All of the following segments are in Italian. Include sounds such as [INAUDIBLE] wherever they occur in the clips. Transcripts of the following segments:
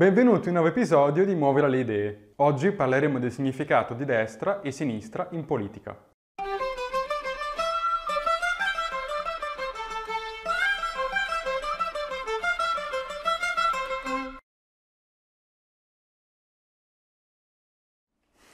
Benvenuti in un nuovo episodio di Muovere le idee. Oggi parleremo del significato di destra e sinistra in politica.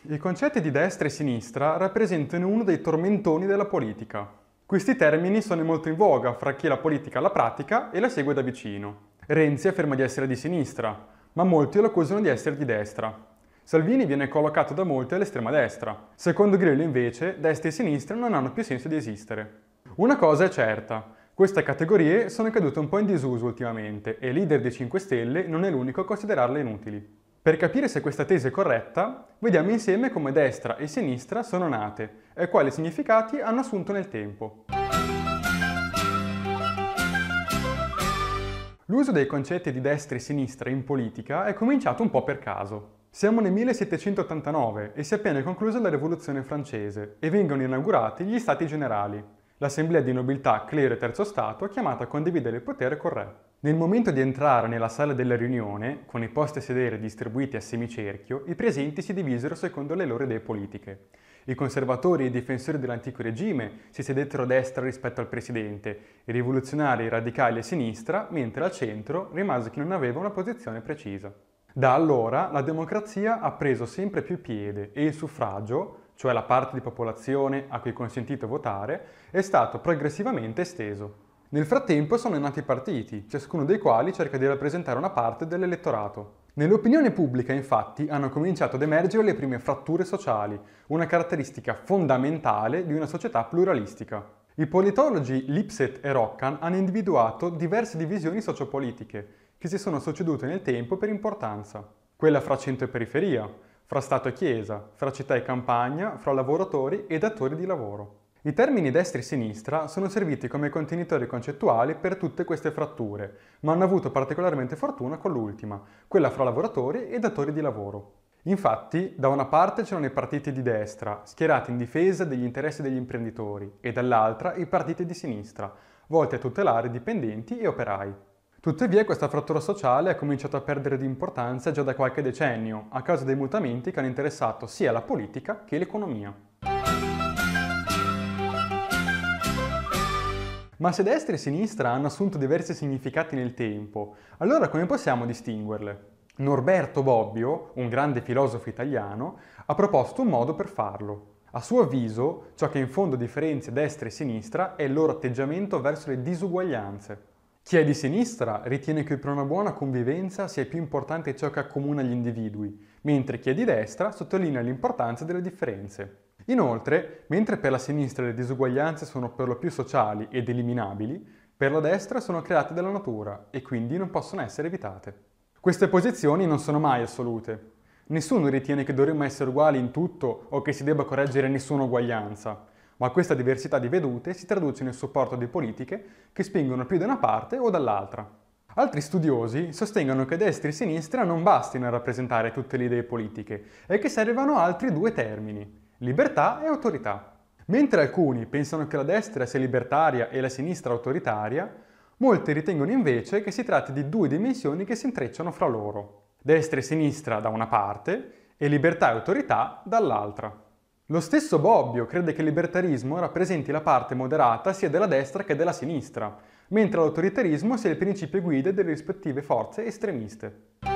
I concetti di destra e sinistra rappresentano uno dei tormentoni della politica. Questi termini sono molto in voga fra chi la politica la pratica e la segue da vicino. Renzi afferma di essere di sinistra, ma molti lo accusano di essere di destra. Salvini viene collocato da molti all'estrema destra. Secondo Grillo, invece, destra e sinistra non hanno più senso di esistere. Una cosa è certa, queste categorie sono cadute un po' in disuso ultimamente e il leader dei 5 Stelle non è l'unico a considerarle inutili. Per capire se questa tesi è corretta, vediamo insieme come destra e sinistra sono nate e quali significati hanno assunto nel tempo. L'uso dei concetti di destra e sinistra in politica è cominciato un po' per caso. Siamo nel 1789 e si è appena conclusa la Rivoluzione francese e vengono inaugurati gli Stati Generali, l'assemblea di nobiltà, clero e terzo stato chiamata a condividere il potere col re. Nel momento di entrare nella sala della riunione, con i posti a sedere distribuiti a semicerchio, i presenti si divisero secondo le loro idee politiche. I conservatori e i difensori dell'antico regime si sedettero a destra rispetto al presidente, i rivoluzionari, i radicali a sinistra, mentre al centro rimase chi non aveva una posizione precisa. Da allora la democrazia ha preso sempre più piede e il suffragio, cioè la parte di popolazione a cui è consentito votare, è stato progressivamente esteso. Nel frattempo sono nati i partiti, ciascuno dei quali cerca di rappresentare una parte dell'elettorato. Nell'opinione pubblica, infatti, hanno cominciato ad emergere le prime fratture sociali, una caratteristica fondamentale di una società pluralistica. I politologi Lipset e Rockan hanno individuato diverse divisioni sociopolitiche, che si sono succedute nel tempo per importanza. Quella fra centro e periferia, fra Stato e Chiesa, fra città e campagna, fra lavoratori e datori di lavoro. I termini destra e sinistra sono serviti come contenitori concettuali per tutte queste fratture, ma hanno avuto particolarmente fortuna con l'ultima, quella fra lavoratori e datori di lavoro. Infatti, da una parte c'erano i partiti di destra, schierati in difesa degli interessi degli imprenditori, e dall'altra i partiti di sinistra, volti a tutelare dipendenti e operai. Tuttavia questa frattura sociale ha cominciato a perdere di importanza già da qualche decennio, a causa dei mutamenti che hanno interessato sia la politica che l'economia. Ma se destra e sinistra hanno assunto diversi significati nel tempo, allora come possiamo distinguerle? Norberto Bobbio, un grande filosofo italiano, ha proposto un modo per farlo. A suo avviso, ciò che in fondo differenzia destra e sinistra è il loro atteggiamento verso le disuguaglianze. Chi è di sinistra ritiene che per una buona convivenza sia più importante ciò che accomuna gli individui, mentre chi è di destra sottolinea l'importanza delle differenze. Inoltre, mentre per la sinistra le disuguaglianze sono per lo più sociali ed eliminabili, per la destra sono create dalla natura e quindi non possono essere evitate. Queste posizioni non sono mai assolute. Nessuno ritiene che dovremmo essere uguali in tutto o che si debba correggere nessuna uguaglianza, ma questa diversità di vedute si traduce nel supporto di politiche che spingono più da una parte o dall'altra. Altri studiosi sostengono che destra e sinistra non bastino a rappresentare tutte le idee politiche e che servano altri due termini, libertà e autorità. Mentre alcuni pensano che la destra sia libertaria e la sinistra autoritaria, molti ritengono invece che si tratti di due dimensioni che si intrecciano fra loro. Destra e sinistra da una parte e libertà e autorità dall'altra. Lo stesso Bobbio crede che il libertarismo rappresenti la parte moderata sia della destra che della sinistra, mentre l'autoritarismo sia il principio guida delle rispettive forze estremiste.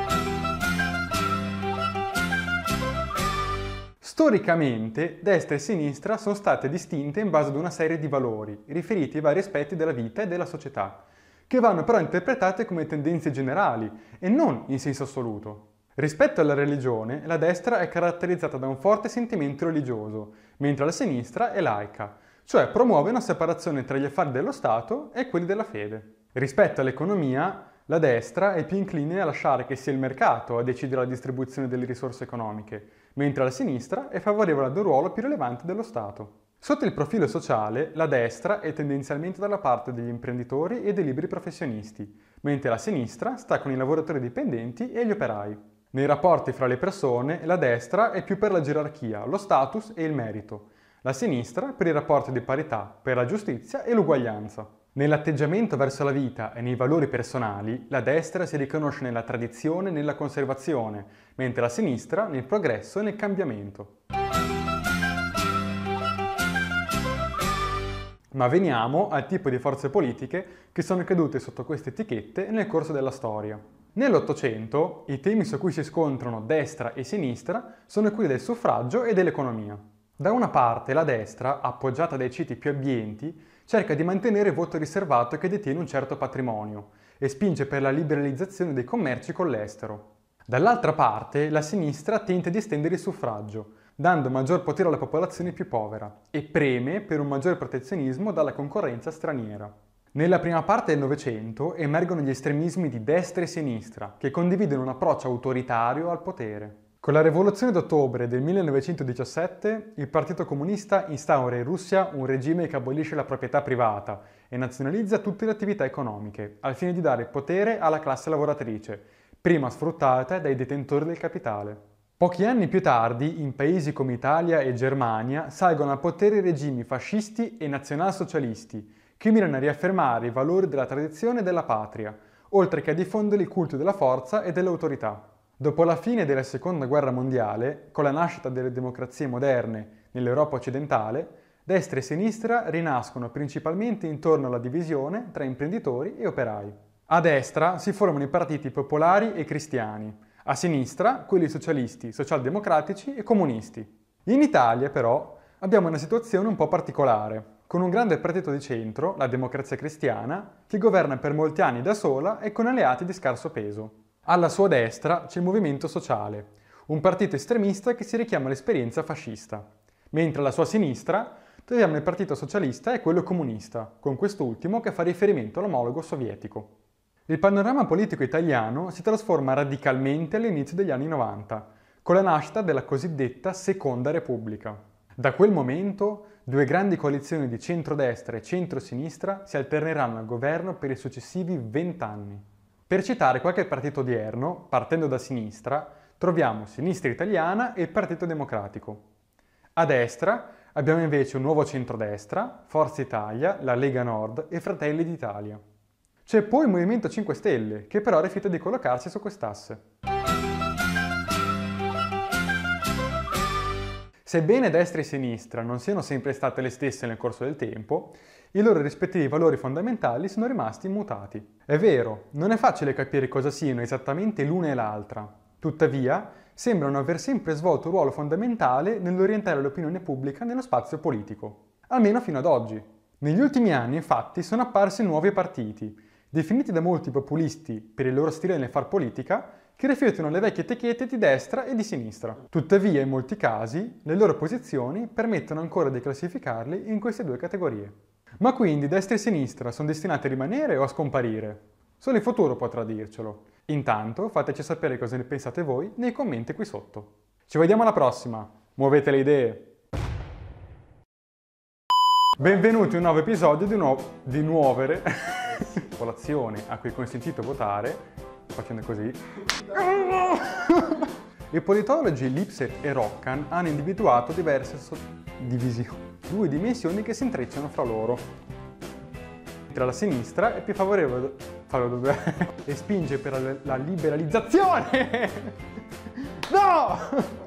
Storicamente, destra e sinistra sono state distinte in base ad una serie di valori, riferiti ai vari aspetti della vita e della società, che vanno però interpretate come tendenze generali e non in senso assoluto. Rispetto alla religione, la destra è caratterizzata da un forte sentimento religioso, mentre la sinistra è laica, cioè promuove una separazione tra gli affari dello Stato e quelli della fede. Rispetto all'economia, la destra è più incline a lasciare che sia il mercato a decidere la distribuzione delle risorse economiche, mentre la sinistra è favorevole ad un ruolo più rilevante dello Stato. Sotto il profilo sociale, la destra è tendenzialmente dalla parte degli imprenditori e dei liberi professionisti, mentre la sinistra sta con i lavoratori dipendenti e gli operai. Nei rapporti fra le persone, la destra è più per la gerarchia, lo status e il merito, la sinistra per i rapporti di parità, per la giustizia e l'uguaglianza. Nell'atteggiamento verso la vita e nei valori personali, la destra si riconosce nella tradizione e nella conservazione, mentre la sinistra nel progresso e nel cambiamento. Ma veniamo al tipo di forze politiche che sono cadute sotto queste etichette nel corso della storia. Nell'Ottocento i temi su cui si scontrano destra e sinistra sono quelli del suffragio e dell'economia. Da una parte la destra, appoggiata dai citi più abbienti, cerca di mantenere il voto riservato che detiene un certo patrimonio e spinge per la liberalizzazione dei commerci con l'estero. Dall'altra parte, la sinistra tenta di estendere il suffragio, dando maggior potere alla popolazione più povera e preme per un maggior protezionismo dalla concorrenza straniera. Nella prima parte del Novecento emergono gli estremismi di destra e sinistra, che condividono un approccio autoritario al potere. Con la rivoluzione d'ottobre del 1917 il Partito Comunista instaura in Russia un regime che abolisce la proprietà privata e nazionalizza tutte le attività economiche, al fine di dare potere alla classe lavoratrice, prima sfruttata dai detentori del capitale. Pochi anni più tardi, in paesi come Italia e Germania, salgono al potere i regimi fascisti e nazionalsocialisti, che mirano a riaffermare i valori della tradizione e della patria, oltre che a diffondere il culto della forza e dell'autorità. Dopo la fine della Seconda Guerra Mondiale, con la nascita delle democrazie moderne nell'Europa occidentale, destra e sinistra rinascono principalmente intorno alla divisione tra imprenditori e operai. A destra si formano i partiti popolari e cristiani, a sinistra quelli socialisti, socialdemocratici e comunisti. In Italia, però, abbiamo una situazione un po' particolare, con un grande partito di centro, la Democrazia Cristiana, che governa per molti anni da sola e con alleati di scarso peso. Alla sua destra c'è il Movimento Sociale, un partito estremista che si richiama all'esperienza fascista, mentre alla sua sinistra troviamo il Partito Socialista e quello Comunista, con quest'ultimo che fa riferimento all'omologo sovietico. Il panorama politico italiano si trasforma radicalmente all'inizio degli anni 90, con la nascita della cosiddetta Seconda Repubblica. Da quel momento due grandi coalizioni di centrodestra e centrosinistra si alterneranno al governo per i successivi vent'anni. Per citare qualche partito odierno, partendo da sinistra, troviamo Sinistra Italiana e il Partito Democratico. A destra abbiamo invece un nuovo centrodestra, Forza Italia, la Lega Nord e Fratelli d'Italia. C'è poi il Movimento 5 Stelle, che però rifiuta di collocarsi su quest'asse. Sebbene destra e sinistra non siano sempre state le stesse nel corso del tempo, i loro rispettivi valori fondamentali sono rimasti immutati. È vero, non è facile capire cosa siano esattamente l'una e l'altra. Tuttavia, sembrano aver sempre svolto un ruolo fondamentale nell'orientare l'opinione pubblica nello spazio politico, almeno fino ad oggi. Negli ultimi anni, infatti, sono apparsi nuovi partiti, definiti da molti populisti per il loro stile nel far politica, che rifiutano le vecchie etichette di destra e di sinistra. Tuttavia, in molti casi, le loro posizioni permettono ancora di classificarli in queste due categorie. Ma quindi destra e sinistra sono destinate a rimanere o a scomparire? Solo il futuro potrà dircelo. Intanto fateci sapere cosa ne pensate voi nei commenti qui sotto. Ci vediamo alla prossima! Muovete le idee! Benvenuti a un nuovo episodio di, nu di Nuovere, [LAUGHS] Colazione a cui è consentito votare facendo così. [LAUGHS] I politologi Lipset e Rockan hanno individuato diverse divisioni, due dimensioni che si intrecciano fra loro. Mentre la sinistra è più favorevole [LAUGHS] e spinge per la liberalizzazione. [LAUGHS] No!